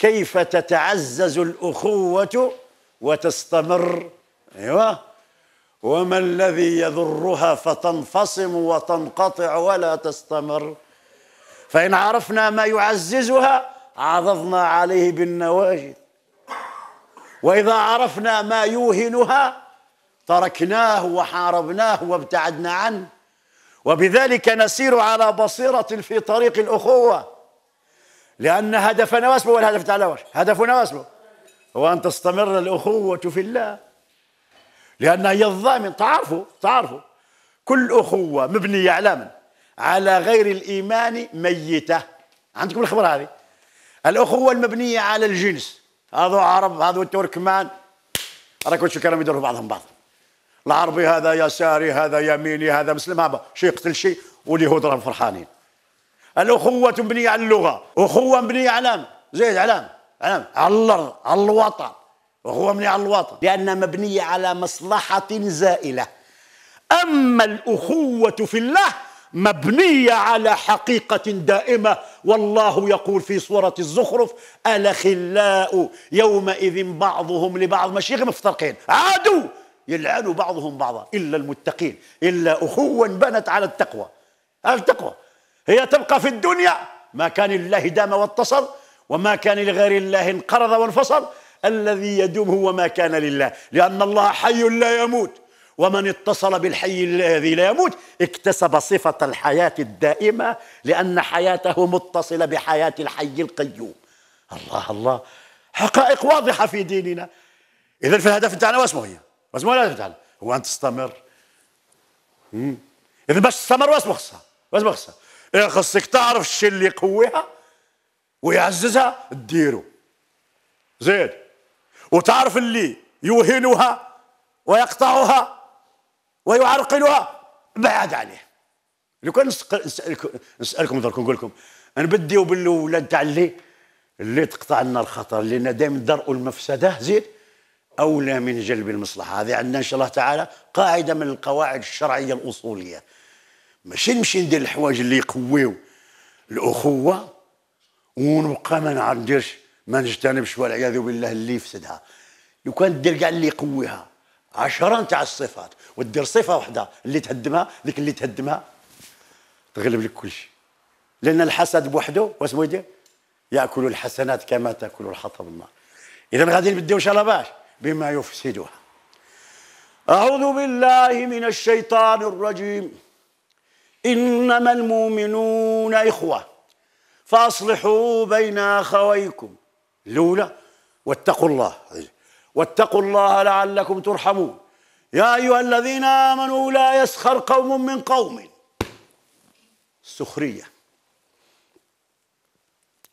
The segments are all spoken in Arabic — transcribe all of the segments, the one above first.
كيف تتعزز الأخوة وتستمر أيوة وما الذي يضرها فتنفصم وتنقطع ولا تستمر فإن عرفنا ما يعززها عضضنا عليه بالنواجد وإذا عرفنا ما يوهنها تركناه وحاربناه وابتعدنا عنه وبذلك نسير على بصيرة في طريق الأخوة لأن هدفنا واسمه والهدف تعالى واش هدفنا واسمه هو أن تستمر الأخوة في الله لأن هي الضامن تعرفوا تعرفوا كل أخوة مبنية على من؟ على غير الإيمان ميتة عندكم الخبر هذه الأخوة المبنية على الجنس هذو عرب هذو التركمان راكم شو كانوا يدوروا بعضهم بعض العربي هذا يساري هذا يميني هذا مسلم هذا شي يقتل شي واليهود راهم فرحانين الأخوة مبنية على اللغة أخوة مبنية على زيد علام علام على الأرض على الوطن أخوة مبنية على الوطن لأنها مبنية على مصلحة زائلة أما الأخوة في الله مبنية على حقيقة دائمة والله يقول في سورة الزخرف الأخلاء يومئذ بعضهم لبعض ماشي غير مفترقين عادوا يلعنوا بعضهم بعضا إلا المتقين إلا أخوة بنت على التقوى على التقوى هي تبقى في الدنيا ما كان لله دام واتصل وما كان لغير الله انقرض وانفصل الذي يدوم هو ما كان لله لأن الله حي لا يموت ومن اتصل بالحي الذي لا يموت اكتسب صفة الحياة الدائمة لأن حياته متصلة بحياة الحي القيوم الله الله حقائق واضحة في ديننا إذا في الهدف بتاعنا واسمه هي واسمه الهدف بتاعنا هو أن تستمر إذا باش تستمر واسمه خصها واسمه خصها إيه، خصك تعرف الشيء اللي يقويها ويعززها ديرو زيد وتعرف اللي يوهنها ويقطعها ويعرقلها بعد عليه لو كان نسالكم نسالكم درك نقول لكم نبديو بالاولاد تاع اللي اللي تقطع لنا الخطر لان دائما درء المفسده زيد اولى من جلب المصلحه هذه عندنا ان شاء الله تعالى قاعده من القواعد الشرعيه الاصوليه ماشي نمشي ندير الحوايج اللي يقويو الاخوه ونبقى ما نديرش ما نجتنبش والعياذ بالله اللي يفسدها لو كان دير كاع اللي يقويها عشرة نتاع الصفات ودير صفة واحدة اللي تهدمها ديك اللي تهدمها تغلب لك كل شيء لأن الحسد بوحده واسمو يدير يأكل الحسنات كما تأكل الحطب النار إذا غادي نبداو إن شاء الله باش بما يفسدها أعوذ بالله من الشيطان الرجيم إنما المؤمنون إخوة فأصلحوا بين أخويكم الأولى واتقوا الله واتقوا الله لعلكم ترحمون يا أيها الذين آمنوا لا يسخر قوم من قوم سخرية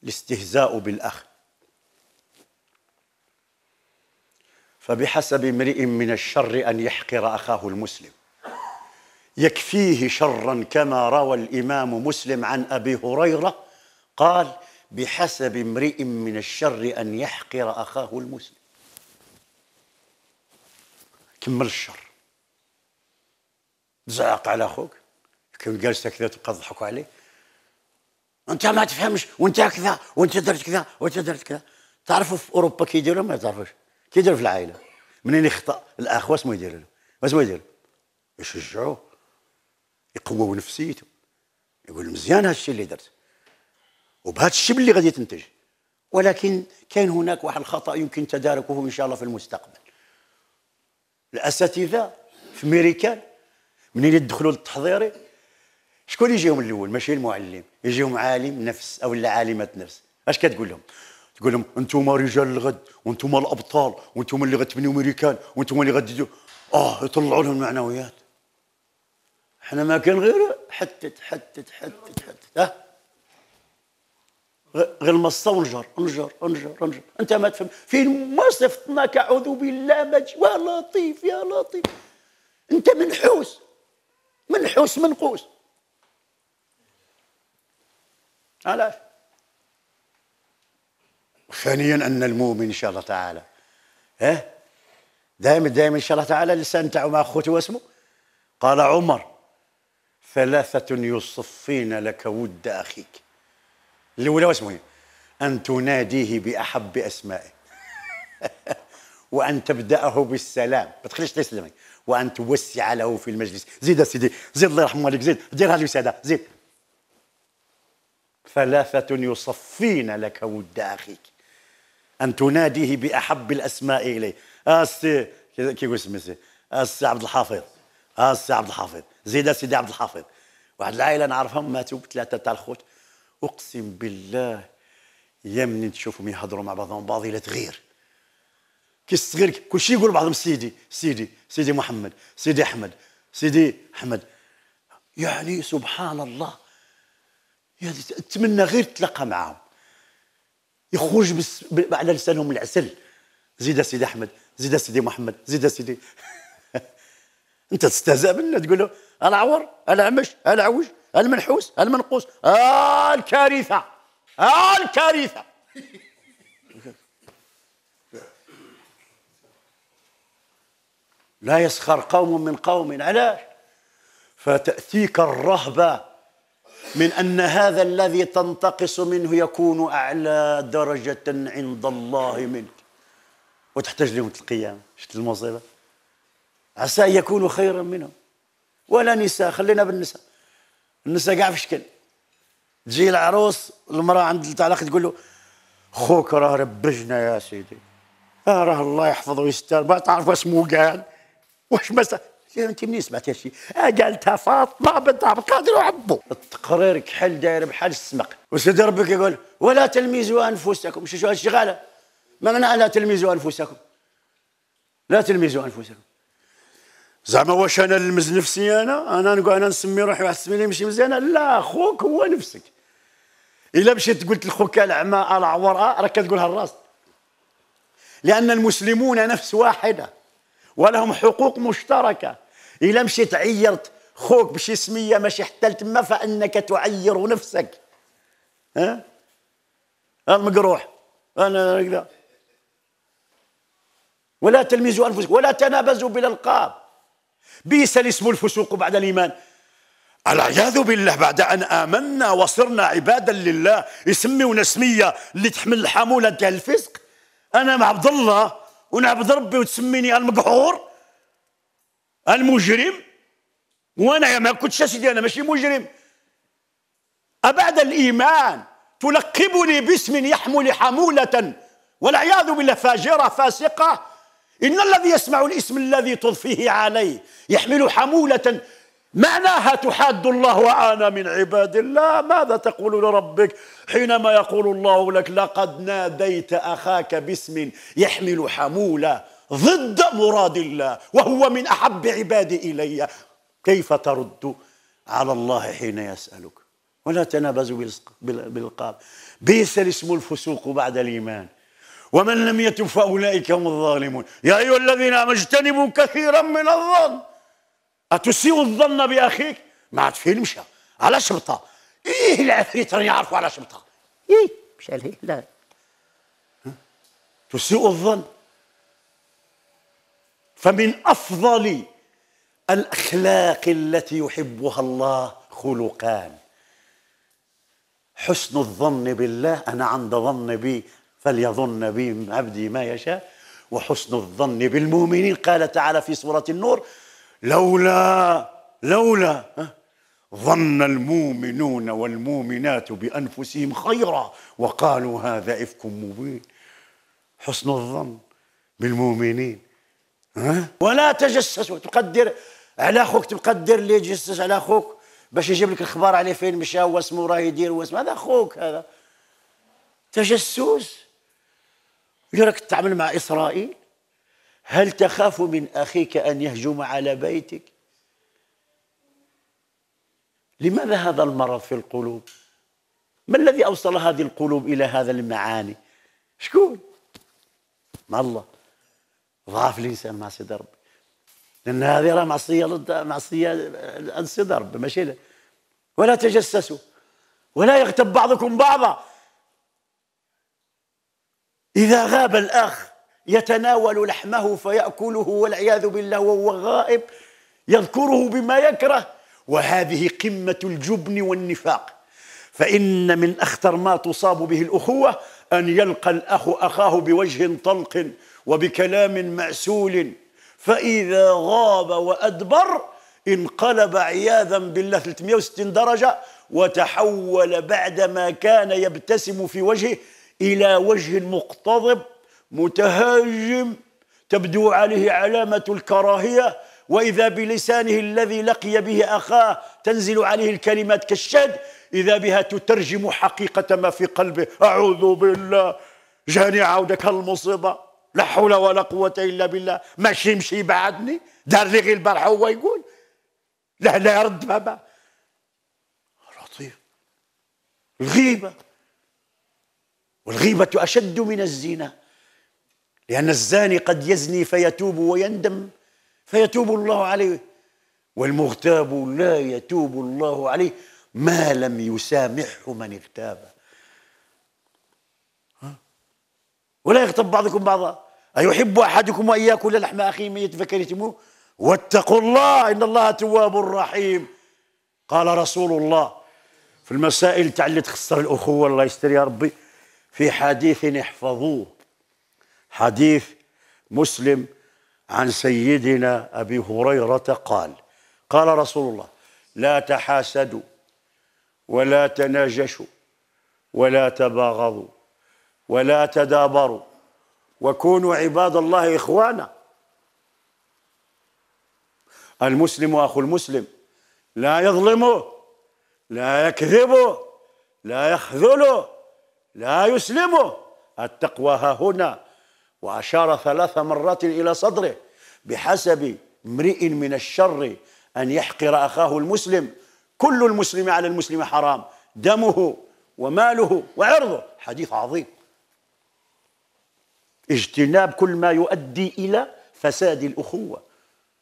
الاستهزاء بالأخ فبحسب امرئ من الشر أن يحقر أخاه المسلم يكفيه شرا كما روى الامام مسلم عن ابي هريره قال بحسب امرئ من الشر ان يحقر اخاه المسلم كمل الشر تزعق على اخوك كان جالس كذا تبقى تضحك عليه انت ما تفهمش وانت كذا وانت درت كذا وانت درت كذا تعرفوا في اوروبا كي يديروا ما تعرفوش كي يديروا في العائله منين يخطا الاخ ما يدير له ما يدير يشجعوه يقووا نفسيته يقول مزيان هالشيء اللي درت وبهذا الشيء اللي غادي تنتج ولكن كان هناك واحد الخطا يمكن تداركه ان شاء الله في المستقبل الاساتذه في ميريكان منين يدخلوا للتحضيري شكون يجيهم الاول ماشي المعلم يجيهم عالم نفس او لا عالمه نفس اش كتقول لهم تقول لهم انتم رجال الغد وانتم الابطال وانتم اللي غتبنيو ميريكان وانتم اللي غتديو اه يطلعوا لهم المعنويات احنا ما كان غير حتت حتت حتت حتت ها غير المصة ونجر انجر انجر انجر انت ما تفهم فين ما صفتناك اعوذ بالله ما يا لطيف يا لطيف انت منحوس منحوس منقوس علاش ثانيا ان المؤمن ان شاء الله تعالى ها دائما دائما ان شاء الله تعالى اللسان تاعو مع خوته واسمه قال عمر ثلاثة يصفين لك ود أخيك الأولى واسمه إيه؟ أن تناديه بأحب أسمائه وأن تبدأه بالسلام ما تخليش تسلمك وأن توسع له في المجلس زيد سيدي زيد الله يرحم والديك زيد دير هذه الوسادة زيد ثلاثة يصفين لك ود أخيك أن تناديه بأحب الأسماء إليه أسي كي يقول اسمه أس عبد الحافظ اه السي عبد الحافظ زيد سيدي عبد الحافظ واحد العائله نعرفهم ماتوا بثلاثه تاع الخوت اقسم بالله يا منين تشوفهم يهضروا مع بعضهم بعض الى تغير كي الصغير كلشي يقول بعضهم سيدي سيدي سيدي محمد سيدي احمد سيدي احمد يعني سبحان الله يعني تمنى غير تلقى معاهم يخرج على لسانهم العسل زيد سيدي احمد زيد سيدي محمد زيد سيدي انت تستهزأ بالله تقول له العور العمش العوج المنحوس المنقوس آه الكارثة آه الكارثة لا يسخر قوم من قوم علاش فتأتيك الرهبة من أن هذا الذي تنتقص منه يكون أعلى درجة عند الله منك وتحتاج ليوم القيامة شفت المصيبة عسى أن يكونوا خيرا منهم ولا نساء خلينا بالنساء النساء كاع في شكل تجي العروس المرأة عند التعليق تقول له خوك راه ربجنا يا سيدي راه الله يحفظه ويستر ما تعرف اسمه قال واش ما انت منين سمعت الشيء؟ قالتها فاطمه بنت عبد القادر وعبو التقرير كحل داير بحال السمق وسيدي ربك يقول ولا تلميزوا انفسكم شو شو الشغاله ما معنى لا تلميزوا انفسكم لا تلميزوا انفسكم زعما واش انا نلمز نفسي انا انا نقول انا نسمي روحي واحد السميه ماشي مزيانه لا خوك هو نفسك الا مشيت قلت لخوك العمى العوراء راك كتقولها الراس لان المسلمون نفس واحده ولهم حقوق مشتركه الا مشيت عيرت خوك بشي سميه ماشي حتى لتما فانك تعير نفسك ها المقروح انا كذا ولا تلمزوا انفسكم ولا تنابزوا بالالقاب بئس الاسم الفسوق بعد الايمان العياذ بالله بعد ان امنا وصرنا عبادا لله يسميونا سميه اللي تحمل الحموله تاع الفسق انا مع عبد الله ونعبد ربي وتسميني المقهور المجرم وانا ما كنتش سيدي انا ماشي مجرم أبعد الإيمان تلقبني باسم يحمل حمولة والعياذ بالله فاجرة فاسقة إن الذي يسمع الاسم الذي تضفيه عليه يحمل حمولة معناها تحاد الله وأنا من عباد الله ماذا تقول لربك حينما يقول الله لك لقد ناديت أخاك باسم يحمل حمولة ضد مراد الله وهو من أحب عبادي إلي كيف ترد على الله حين يسألك ولا تنابزوا بالقاب بئس الاسم الفسوق بعد الإيمان ومن لم يتب فأولئك هم الظالمون يا أيها الذين آمنوا اجتنبوا كثيرا من الظن أتسيء الظن بأخيك ما عاد فيه مشى على شبطة إيه العفريت راني عارفه على شبطة إيه مشى عليه لا تسيء الظن فمن أفضل الأخلاق التي يحبها الله خلقان حسن الظن بالله أنا عند ظن بي فليظن بي عبدي ما يشاء وحسن الظن بالمؤمنين قال تعالى في سورة النور لولا لولا ظن المؤمنون والمؤمنات بأنفسهم خيرا وقالوا هذا إفك مبين حسن الظن بالمؤمنين ها؟ ولا تجسس تقدر على أخوك تقدر لي تجسس على أخوك باش يجيب لك الاخبار عليه فين مشى واسمه راه يدير واسمه هذا أخوك هذا تجسس راك تتعامل مع إسرائيل هل تخاف من أخيك أن يهجم على بيتك لماذا هذا المرض في القلوب ما الذي أوصل هذه القلوب إلى هذا المعاني شكون ما الله ضعف الإنسان مع سيد ربي لأن هذه راه معصية ضد معصية آه، عند سيد ربي ماشي ولا تجسسوا ولا يغتب بعضكم بعضا إذا غاب الأخ يتناول لحمه فيأكله والعياذ بالله وهو غائب يذكره بما يكره وهذه قمة الجبن والنفاق فإن من أخطر ما تصاب به الأخوة أن يلقى الأخ أخاه بوجه طلق وبكلام معسول فإذا غاب وأدبر انقلب عياذا بالله 360 درجة وتحول بعدما كان يبتسم في وجهه إلى وجه مقتضب متهاجم تبدو عليه علامة الكراهية وإذا بلسانه الذي لقي به أخاه تنزل عليه الكلمات كالشد إذا بها تترجم حقيقة ما في قلبه أعوذ بالله جاني عودك هالمصيبة لا حول ولا قوة إلا بالله ماشي مشي بعدني دار لي غير البارحة هو يقول لا لا يرد بابا لطيف الغيبة والغيبة أشد من الزنا لأن الزاني قد يزني فيتوب ويندم فيتوب الله عليه والمغتاب لا يتوب الله عليه ما لم يسامحه من اغتاب ولا يغتب بعضكم بعضا أيحب أحدكم أن يأكل لحم أخيه ميت فكرهتموه واتقوا الله إن الله تواب رحيم قال رسول الله في المسائل تاع اللي تخسر الأخوة الله يستر يا ربي في حديث احفظوه حديث مسلم عن سيدنا أبي هريرة قال قال رسول الله لا تحاسدوا ولا تناجشوا ولا تباغضوا ولا تدابروا وكونوا عباد الله إخوانا المسلم أخو المسلم لا يظلمه لا يكذبه لا يخذله لا يسلمه التقوى ها هنا وأشار ثلاث مرات إلى صدره بحسب امرئ من الشر أن يحقر أخاه المسلم كل المسلم على المسلم حرام دمه وماله وعرضه حديث عظيم اجتناب كل ما يؤدي إلى فساد الأخوة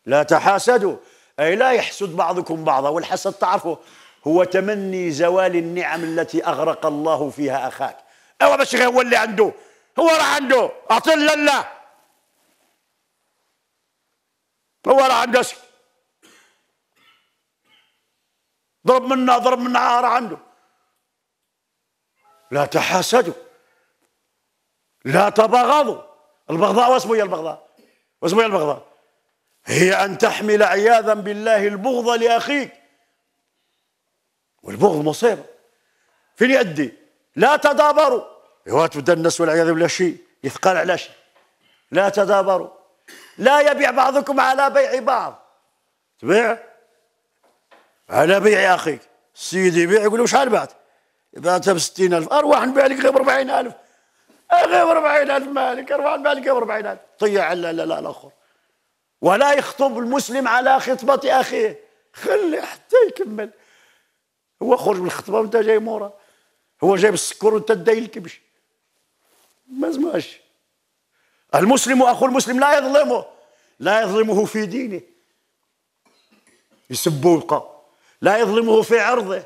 لا تحاسدوا أي لا يحسد بعضكم بعضا والحسد تعرفه هو تمني زوال النعم التي أغرق الله فيها أخاك هو باش هو اللي عنده هو راه عنده اعطي لله هو راه عنده شي ضرب منا ضرب منا راه عنده لا تحاسدوا لا تبغضوا البغضاء واسمو هي البغضاء واسمو هي البغضاء هي أن تحمل عياذا بالله البغض لأخيك والبغض مصيبة فين يؤدي لا تدابروا ايوا تبدا الناس والعياذ بالله شيء يثقل على شيء لا تدابروا لا يبيع بعضكم على بيع بعض تبيع على بيع اخيك السيد يبيع يقول له شحال بعت بعتها ب 60000 ارواح نبيع لك غير ب 40000 غير ب 40000 مالك ارواح نبيع لك غير ب 40000 طيع لا لا لا الاخر ولا يخطب المسلم على خطبه اخيه خلي حتى يكمل هو خرج من الخطبه وانت جاي مورا هو جايب السكر وانت تدايل الكبش ما زماش المسلم اخو المسلم لا يظلمه لا يظلمه في دينه يسبوقه لا يظلمه في عرضه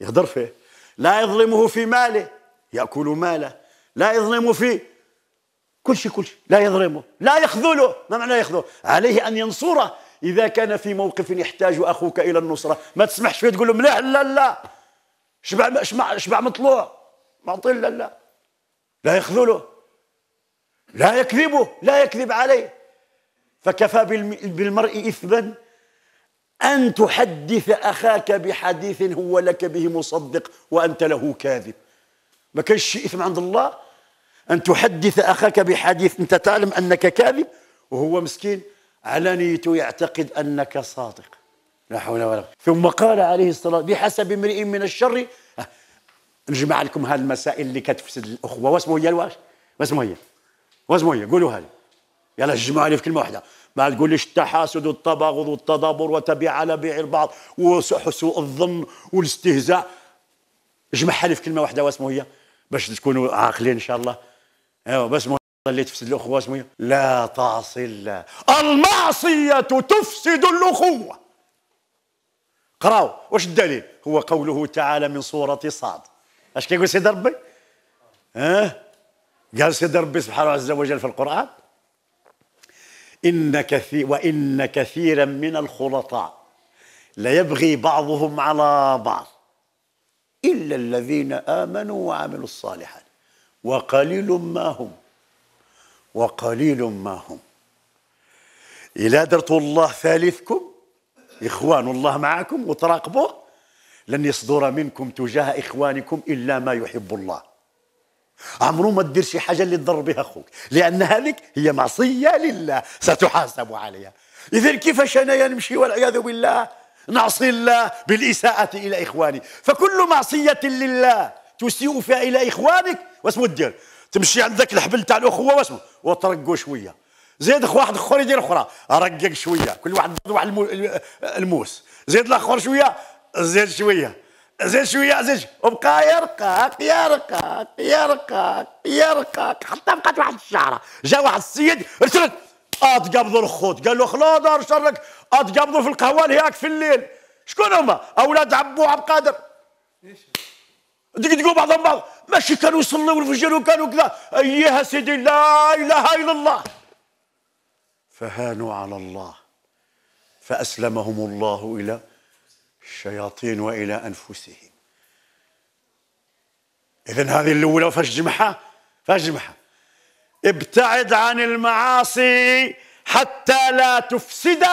يهدر فيه لا يظلمه في ماله ياكل ماله لا يظلمه في كل شيء كل شيء لا يظلمه لا يخذله ما معنى يخذله عليه ان ينصره اذا كان في موقف يحتاج اخوك الى النصره ما تسمحش فيه تقول له لا لا لا شبع شبع شبع مطلوع معطل لا لا لا يخذله لا يكذبه لا يكذب عليه فكفى بالمرء إثما أن تحدث أخاك بحديث هو لك به مصدق وأنت له كاذب ما كانش شيء إثم عند الله أن تحدث أخاك بحديث أنت تعلم أنك كاذب وهو مسكين على نيته يعتقد أنك صادق لا حول ولا قوة ثم قال عليه الصلاة بحسب امرئ من الشر نجمع لكم هذه المسائل اللي كتفسد الأخوة واسمه هي الواش واسمه هي واسمه هي قولوا هذه يلا جمعوا لي في كلمة واحدة ما تقوليش التحاسد والتباغض والتضابر وتبيع على بيع البعض وسوء الظن والاستهزاء جمعها لي في كلمة واحدة واسمه هي باش تكونوا عاقلين إن شاء الله ايوا بس اللي تفسد الاخوه اسمه لا تعصي الله المعصيه تفسد الاخوه قراو واش الدليل هو قوله تعالى من سورة صاد اش كيقول سيدي ربي ها أه؟ قال سيدي ربي سبحانه عز وجل في القرآن إن كثير وإن كثيرا من الخلطاء ليبغي بعضهم على بعض إلا الذين آمنوا وعملوا الصالحات وقليل ما هم وقليل ما هم إلا درت الله ثالثكم إخوان الله معكم وتراقبوه لن يصدر منكم تجاه إخوانكم إلا ما يحب الله عمرو ما تدير شي حاجة اللي تضر بها أخوك لأن هذيك هي معصية لله ستحاسب عليها إذا كيفاش أنايا نمشي والعياذ بالله نعصي الله بالإساءة إلى إخواني فكل معصية لله تسيء فيها إلى إخوانك واسمو دير تمشي عندك الحبل تاع الأخوة واسمو وترقوا شوية زيد واحد اخر يدير اخرى رقق شويه كل واحد واحد الموس زيد الاخر شويه زيد شويه زيد شويه زيد وبقى يرقق يرقق يرقق يرقق حتى بقات واحد الشعره جا واحد السيد رسلت اتقبضوا الخوت قال له خلا دار شرك اتقبضوا في القهوه هياك في الليل شكون هما اولاد عبو عبد القادر دقدقوا بعضهم بعض ماشي كانوا يصلوا الفجر وكانوا كذا ايها سيدي لا اله الا الله فهانوا على الله فأسلمهم الله إلى الشياطين وإلى أنفسهم إذا هذه الأولى فاجمحها فاجمحها ابتعد عن المعاصي حتى لا تفسد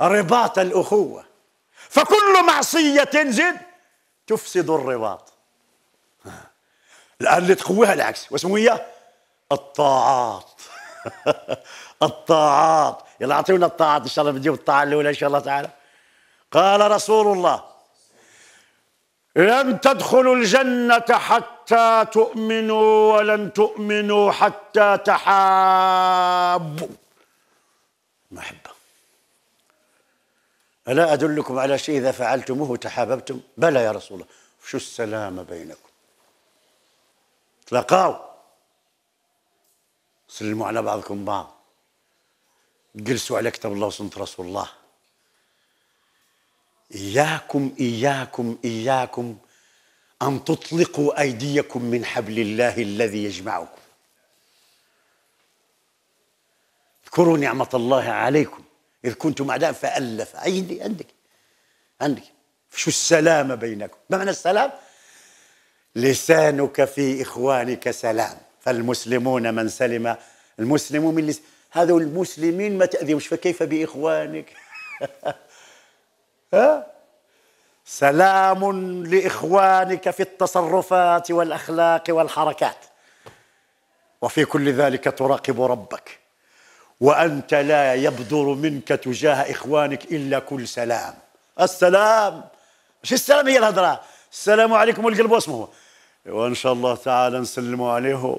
رباط الأخوة فكل معصية زد تفسد الرباط الآن اللي تقويها العكس واسمه إياه الطاعات الطاعات يلا اعطونا الطاعات ان شاء الله بنجيب الطاعه الاولى ان شاء الله تعالى قال رسول الله لن تدخلوا الجنة حتى تؤمنوا ولن تؤمنوا حتى تحابوا محبة ألا أدلكم على شيء إذا فعلتموه تحاببتم بلى يا رسول الله شو السلام بينكم تلاقاوا سلموا على بعضكم بعض جلسوا على كتاب الله وسنة رسول الله إياكم إياكم إياكم أن تطلقوا أيديكم من حبل الله الذي يجمعكم اذكروا نعمة الله عليكم إذ كنتم أعداء فألف أيدي عندك عندك شو السلام بينكم ما معنى السلام لسانك في إخوانك سلام فالمسلمون من سلم المسلمون من هذول المسلمين ما تأذيهمش فكيف بإخوانك ها سلام لإخوانك في التصرفات والأخلاق والحركات وفي كل ذلك تراقب ربك وأنت لا يبدر منك تجاه إخوانك إلا كل سلام السلام مش السلام هي الهضرة السلام عليكم القلب واسمه وإن شاء الله تعالى نسلموا عليه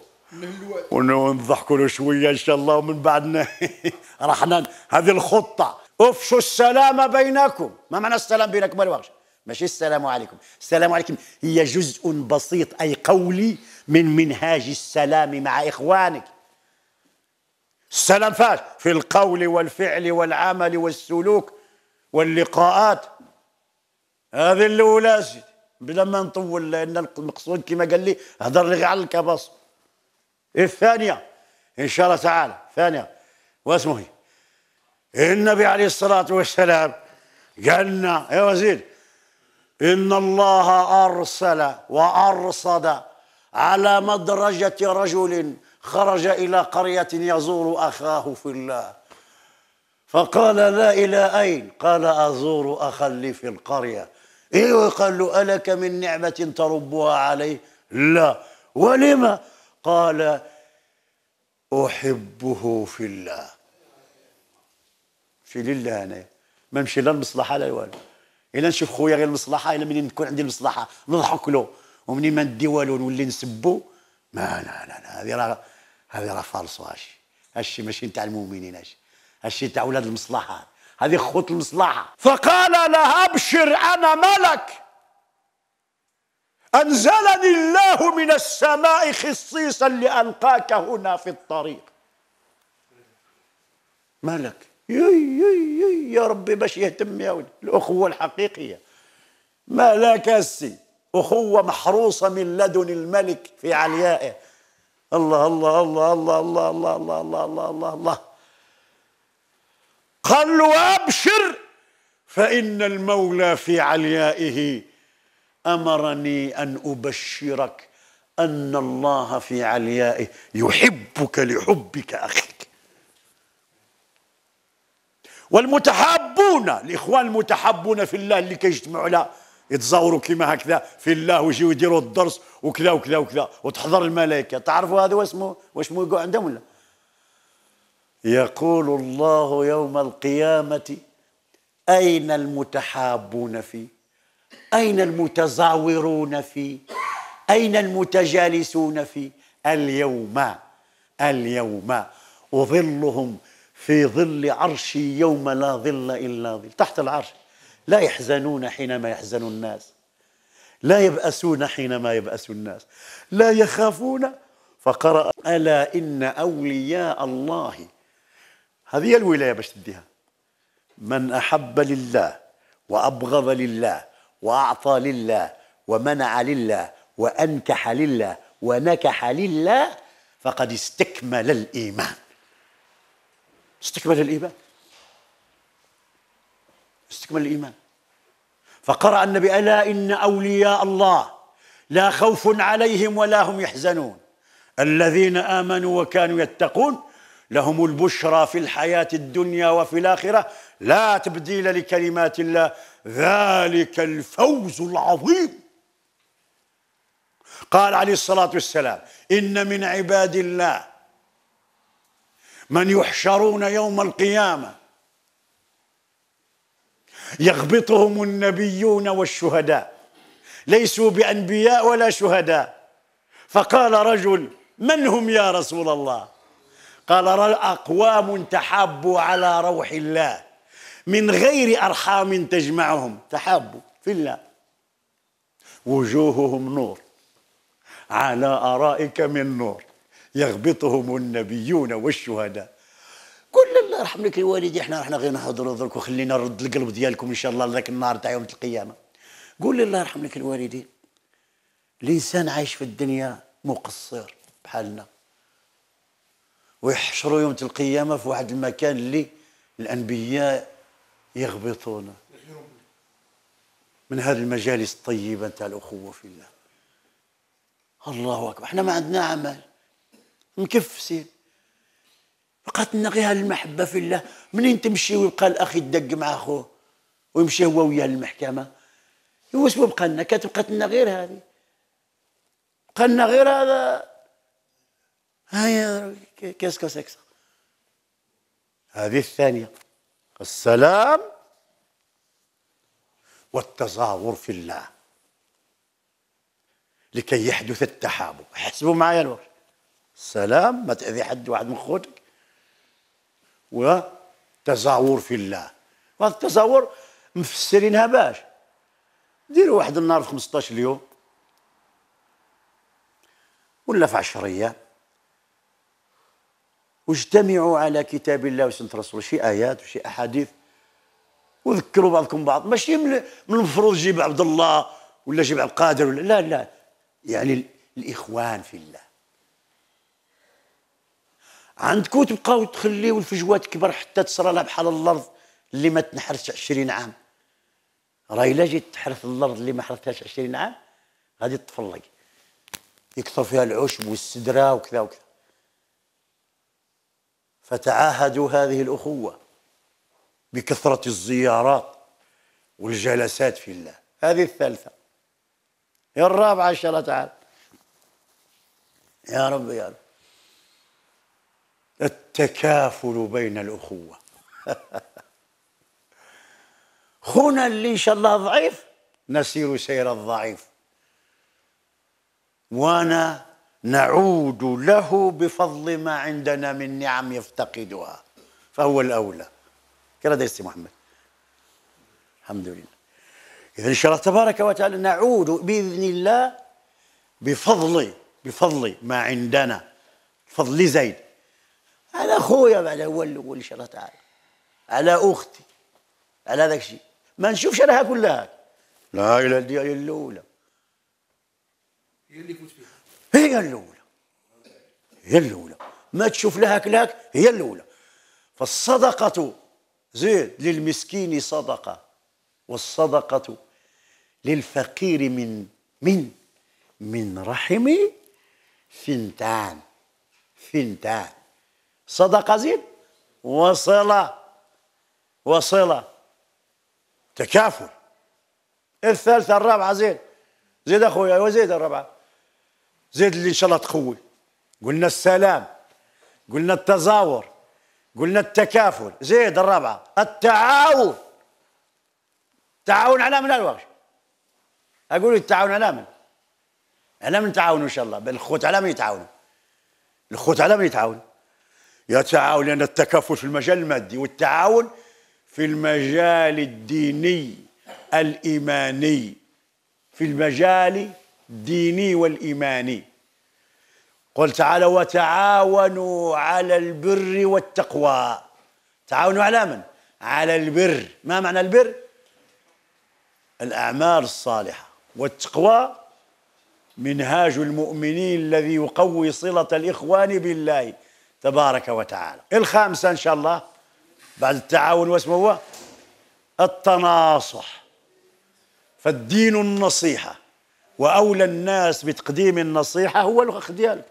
ونضحكوا له شويه ان شاء الله ومن بعدنا رحنا هذه الخطه افشوا السلام بينكم ما معنى السلام بينكم ما ماشي السلام عليكم السلام عليكم هي جزء بسيط اي قولي من منهاج السلام مع اخوانك السلام فاش في القول والفعل والعمل والسلوك واللقاءات هذه الاولى بلا ما نطول لان المقصود كما قال لي هضر لي على الكباص الثانية إن شاء الله تعالى ثانية واسمه إيه؟ النبي عليه الصلاة والسلام قالنا يا وزير إن الله أرسل وأرصد على مدرجة رجل خرج إلى قرية يزور أخاه في الله فقال لا إلى أين قال أزور أخا لي في القرية إيه قال له ألك من نعمة تربها عليه لا ولما قال احبه في الله في لله انا ما نمشي لا المصلحه لا والو الا نشوف خويا غير المصلحه الا منين تكون عندي المصلحه نضحك له ومنين ما ندي والو نولي نسبو ما لا لا لا هذه راه هذه راه فالصو هادشي هادشي ماشي نتاع المؤمنين هادشي هادشي تاع ولاد المصلحه هذه خوت المصلحه فقال لها ابشر انا ملك أنزلني الله من السماء خصيصا لألقاك هنا في الطريق مالك يي يي يي يا ربي باش يهتم يا الأخوة الحقيقية مالك السي أخوة محروسة من لدن الملك في عليائه الله الله الله الله الله الله الله الله الله الله, الله. قال له أبشر فإن المولى في عليائه امرني ان ابشرك ان الله في عليائه يحبك لحبك اخيك والمتحابون الاخوان المتحابون في الله اللي كيجتمعوا لا يتزاوروا كيما هكذا في الله ويجيو يديروا الدرس وكذا وكذا وكذا وتحضر الملائكه تعرفوا هذا واسمه واسمه يقول عندهم ولا يقول الله يوم القيامه اين المتحابون فيه أين المتزاورون في أين المتجالسون في اليوم اليوم أظلهم في ظل عرشي يوم لا ظل إلا ظل تحت العرش لا يحزنون حينما يحزن الناس لا يبأسون حينما يبأس الناس لا يخافون فقرأ ألا إن أولياء الله هذه الولاية باش تديها من أحب لله وأبغض لله وأعطى لله ومنع لله وأنكح لله ونكح لله فقد استكمل الإيمان استكمل الإيمان استكمل الإيمان فقرأ النبي ألا إن أولياء الله لا خوف عليهم ولا هم يحزنون الذين آمنوا وكانوا يتقون لهم البشرى في الحياة الدنيا وفي الآخرة لا تبديل لكلمات الله ذلك الفوز العظيم قال عليه الصلاة والسلام إن من عباد الله من يحشرون يوم القيامة يغبطهم النبيون والشهداء ليسوا بأنبياء ولا شهداء فقال رجل من هم يا رسول الله قال أقوام تحابوا على روح الله من غير أرحام تجمعهم تحابوا في الله وجوههم نور على أرائك من نور يغبطهم النبيون والشهداء كل الله يرحم لك الوالدي احنا احنا غير نهضروا درك وخلينا نرد القلب ديالكم ان شاء الله لذاك النهار تاع يوم القيامه قول الله يرحم لك الوالدين الانسان عايش في الدنيا مقصر بحالنا ويحشروا يوم القيامه في واحد المكان اللي الانبياء يغبطونا من هذه المجالس الطيبة نتاع الأخوة في الله الله أكبر احنا ما عندنا عمل مكفسين بقات لنا غير المحبة في الله منين تمشي ويبقى الأخ يدق مع أخوه ويمشي هو وياه للمحكمة واش بقى لنا كتبقى لنا غير هذه بقى لنا غير هذا هيا كاسكو سكسة هذه الثانية السلام والتزاور في الله لكي يحدث التحابب حسبوا معايا الوقت السلام ما تأذي حد واحد من خوتك وتزاور في الله وهذا التزاور مفسرينها باش ديروا واحد النهار في 15 اليوم ولا في 10 ايام واجتمعوا على كتاب الله وسنة رسوله شي آيات وشي أحاديث وذكروا بعضكم بعض ماشي من المفروض جيب عبد الله ولا جيب عبد القادر ولا لا لا يعني الإخوان في الله عندكم تبقاو تخليو الفجوات تكبر حتى تصرى لها بحال الأرض اللي ما تنحرش 20 عام راه إلا جيت تحرث الأرض اللي ما حرثتهاش 20 عام غادي تفلق يكثر فيها العشب والسدرة وكذا وكذا فتعاهدوا هذه الأخوة بكثرة الزيارات والجلسات في الله هذه الثالثة يا الرابعة إن شاء الله تعالى يا رب يا رب التكافل بين الأخوة خونا اللي إن شاء الله ضعيف نسير سير الضعيف وأنا نعود له بفضل ما عندنا من نعم يفتقدها فهو الأولى كده يا محمد الحمد لله إذا إن شاء الله تبارك وتعالى نعود بإذن الله بفضل بفضل ما عندنا فضل زيد على أخويا بعد هو الأول إن شاء الله تعالى على أختي على ذاك الشيء ما نشوفش أنا كلها لا إلا الدنيا الأولى هي اللي كنت فيها هي الاولى هي الاولى ما تشوف لها كلاك هي الاولى فالصدقه زيد للمسكين صدقه والصدقه للفقير من من من رحمي ثنتان ثنتان صدقه زيد وصله وصله تكافل الثالثه الرابعه زيد زيد اخويا وزيد الرابعه زيد اللي ان شاء الله تقوي قلنا السلام قلنا التزاور قلنا التكافل زيد الرابعة التعاون تعاون على من الوقت أقول التعاون على من على من تعاونوا إن شاء الله الخوت على من يتعاونوا الخوت على من يتعاونوا يتعاون لأن التكافل في المجال المادي والتعاون في المجال الديني الإيماني في المجال الديني والإيماني قل تعالى وتعاونوا على البر والتقوى تعاونوا على من؟ على البر ما معنى البر؟ الأعمال الصالحة والتقوى منهاج المؤمنين الذي يقوي صلة الإخوان بالله تبارك وتعالى الخامسة إن شاء الله بعد التعاون واسمه هو التناصح فالدين النصيحه واولى الناس بتقديم النصيحه هو الاخ ديالك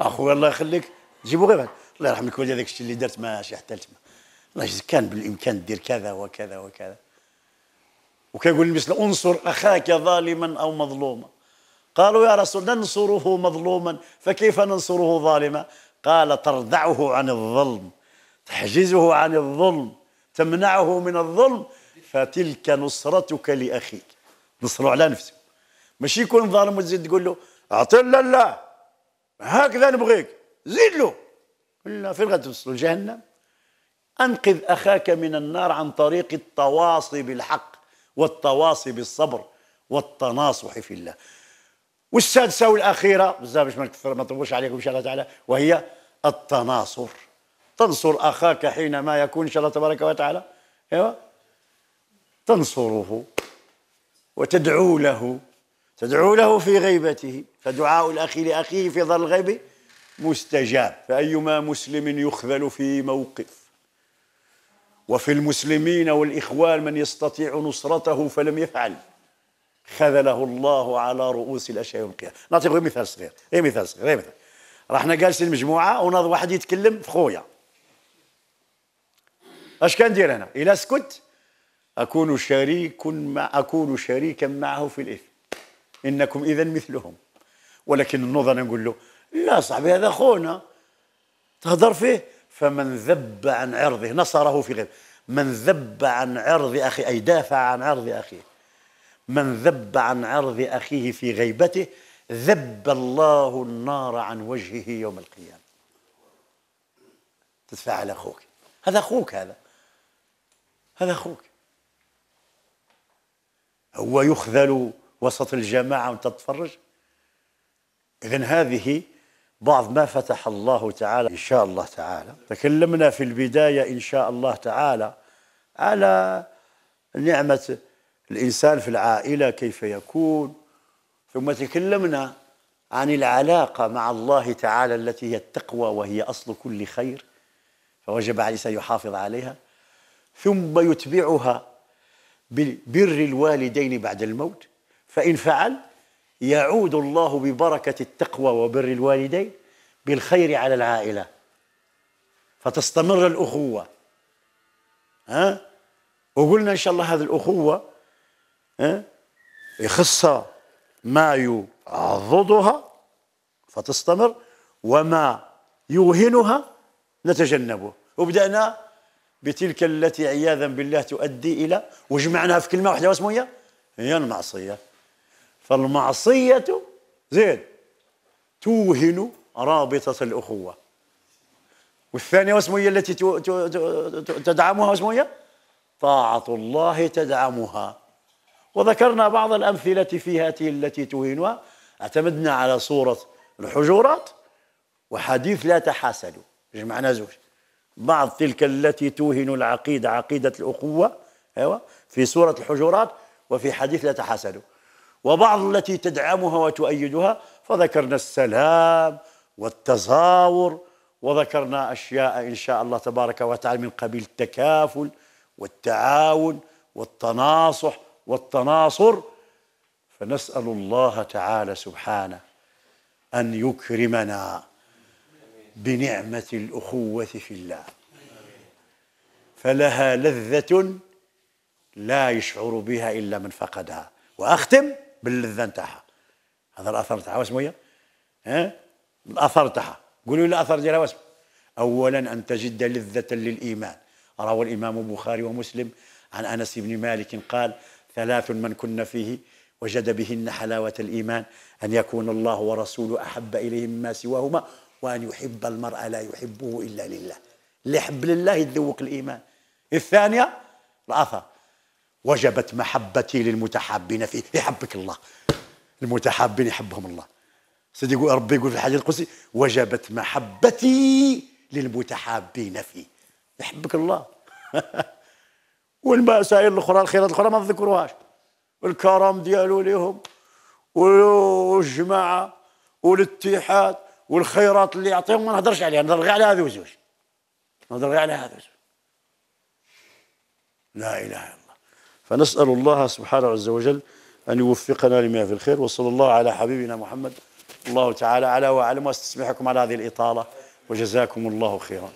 اخويا الله يخليك جيبوا غير الله يرحمك ولدي هذاك الشيء اللي درت ماشي حتى لتما الله كان بالامكان دير كذا وكذا وكذا وكيقول المثل انصر اخاك ظالما او مظلوما قالوا يا رسول ننصره مظلوما فكيف ننصره ظالما قال تردعه عن الظلم تحجزه عن الظلم تمنعه من الظلم فتلك نصرتك لاخيك نصروا على نفسك ماشي يكون ظالم وتزيد تقول له اعطي لا لا هكذا نبغيك زيد له لا فين غتوصلوا لجهنم انقذ اخاك من النار عن طريق التواصي بالحق والتواصي بالصبر والتناصح في الله والسادسه والاخيره بزاف باش ما نكثر ما نطولش عليكم ان شاء الله تعالى وهي التناصر تنصر اخاك حينما يكون ان شاء الله تبارك وتعالى ايوا تنصره وتدعو له تدعو له في غيبته فدعاء الأخ لأخيه في ظل الغيب مستجاب فأيما مسلم يخذل في موقف وفي المسلمين والإخوان من يستطيع نصرته فلم يفعل خذله الله على رؤوس الأشياء يوم القيامة نعطيك غير مثال صغير غير مثال صغير غير مثال رحنا جالسين مجموعة ونظر واحد يتكلم في خويا اش كندير انا الا سكت اكون شريك مع اكون شريكا معه في الاثم انكم اذا مثلهم ولكن النظر نقول له لا صاحبي هذا اخونا تهضر فيه فمن ذب عن عرضه نصره في غيره من ذب عن عرض اخيه اي دافع عن عرض اخيه من ذب عن عرض اخيه في غيبته ذب الله النار عن وجهه يوم القيامه تدفع على اخوك هذا اخوك هذا هذا اخوك هو يخذل وسط الجماعة وأنت تتفرج إذا هذه بعض ما فتح الله تعالى إن شاء الله تعالى تكلمنا في البداية إن شاء الله تعالى على نعمة الإنسان في العائلة كيف يكون ثم تكلمنا عن العلاقة مع الله تعالى التي هي التقوى وهي أصل كل خير فوجب على الإنسان يحافظ عليها ثم يتبعها ببر الوالدين بعد الموت فإن فعل يعود الله ببركة التقوى وبر الوالدين بالخير على العائلة فتستمر الأخوة ها وقلنا إن شاء الله هذه الأخوة ها يخصها ما يعضدها فتستمر وما يوهنها نتجنبه وبدأنا بتلك التي عياذا بالله تؤدي إلى وجمعناها في كلمة واحدة واسمها هي المعصية فالمعصية زين توهن رابطة الأخوة والثانية واسمية التي تدعمها واسمية طاعة الله تدعمها وذكرنا بعض الأمثلة في هاته التي توهنها اعتمدنا على صورة الحجرات وحديث لا تحاسدوا جمعنا زوج بعض تلك التي توهن العقيدة عقيدة الأخوة أيوة، في سورة الحجرات وفي حديث لا تحاسدوا وبعض التي تدعمها وتؤيدها فذكرنا السلام والتزاور وذكرنا أشياء إن شاء الله تبارك وتعالى من قبيل التكافل والتعاون والتناصح والتناصر فنسأل الله تعالى سبحانه أن يكرمنا بنعمة الأخوة في الله فلها لذة لا يشعر بها إلا من فقدها وأختم باللذه نتاعها هذا الاثر نتاعها واسمه هي إيه؟ ها الاثر نتاعها قولوا لي الاثر ديالها واسمه اولا ان تجد لذه للايمان روى الامام البخاري ومسلم عن انس بن مالك قال ثلاث من كن فيه وجد بهن حلاوه الايمان ان يكون الله ورسوله احب اليه مما سواهما وان يحب المرء لا يحبه الا لله اللي يحب لله يتذوق الايمان الثانيه الاثر وجبت محبتي للمتحابين فيه يحبك الله المتحابين يحبهم الله سيدي يقول ربي يقول في الحديث القدسي وجبت محبتي للمتحابين فيه يحبك الله والمسائل الاخرى الخيرات الاخرى ما نذكروهاش الكرم ديالو ليهم والجماعه والاتحاد والخيرات اللي يعطيهم ما نهضرش عليها نهضر غير على هذو زوج نهضر غير على هذو زوج لا اله الا الله فنسأل الله سبحانه عز وجل أن يوفقنا لما في الخير وصلى الله على حبيبنا محمد الله تعالى على وعلم واستسمحكم على هذه الإطالة وجزاكم الله خيرا